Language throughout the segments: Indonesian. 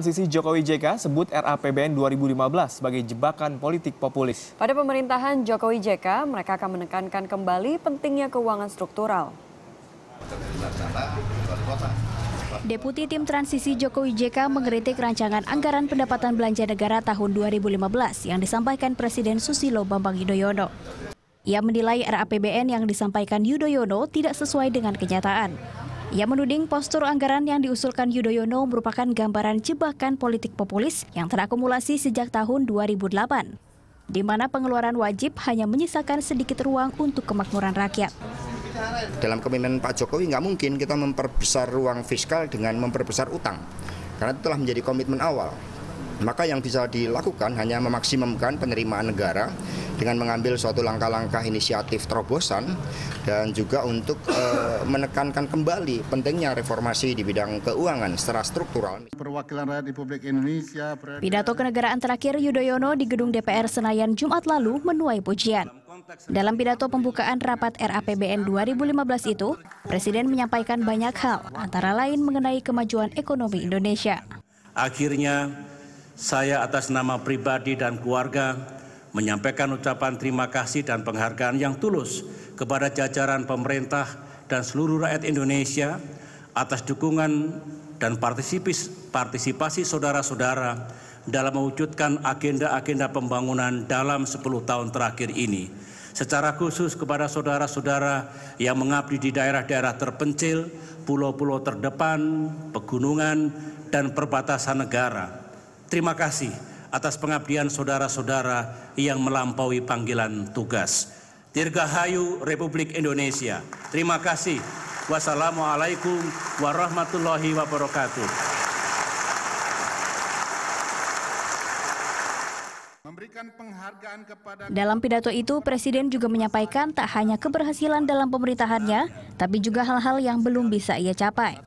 Sisi Jokowi JK sebut RAPBN 2015 sebagai jebakan politik populis. Pada pemerintahan Jokowi JK, mereka akan menekankan kembali pentingnya keuangan struktural. Deputi Tim Transisi Jokowi JK mengkritik rancangan anggaran pendapatan belanja negara tahun 2015 yang disampaikan Presiden Susilo Bambang Yudhoyono. Ia menilai RAPBN yang disampaikan Yudhoyono tidak sesuai dengan kenyataan. Ia menuding postur anggaran yang diusulkan Yudhoyono merupakan gambaran jebakan politik populis yang terakumulasi sejak tahun 2008, di mana pengeluaran wajib hanya menyisakan sedikit ruang untuk kemakmuran rakyat. Dalam kemimpinan Pak Jokowi nggak mungkin kita memperbesar ruang fiskal dengan memperbesar utang, karena itu telah menjadi komitmen awal. Maka yang bisa dilakukan hanya memaksimumkan penerimaan negara dengan mengambil suatu langkah-langkah inisiatif terobosan dan juga untuk eh, menekankan kembali pentingnya reformasi di bidang keuangan secara struktural. Perwakilan Rakyat Republik Indonesia. Pidato kenegaraan terakhir Yudhoyono di gedung DPR Senayan Jumat lalu menuai pujian. Dalam pidato pembukaan rapat RAPBN 2015 itu, Presiden menyampaikan banyak hal, antara lain mengenai kemajuan ekonomi Indonesia. Akhirnya, saya atas nama pribadi dan keluarga menyampaikan ucapan terima kasih dan penghargaan yang tulus kepada jajaran pemerintah dan seluruh rakyat Indonesia atas dukungan dan partisipasi saudara-saudara dalam mewujudkan agenda-agenda pembangunan dalam 10 tahun terakhir ini. Secara khusus kepada saudara-saudara yang mengabdi di daerah-daerah terpencil, pulau-pulau terdepan, pegunungan, dan perbatasan negara. Terima kasih atas pengabdian saudara-saudara yang melampaui panggilan tugas. Dirgahayu Republik Indonesia. Terima kasih. Wassalamualaikum warahmatullahi wabarakatuh. Dalam pidato itu presiden juga menyampaikan tak hanya keberhasilan dalam pemerintahannya tapi juga hal-hal yang belum bisa ia capai.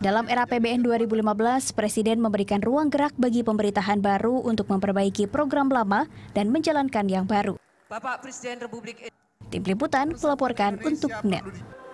Dalam era PBN 2015 presiden memberikan ruang gerak bagi pemerintahan baru untuk memperbaiki program lama dan menjalankan yang baru. Bapak Presiden Republik Tim Liputan melaporkan untuk NET.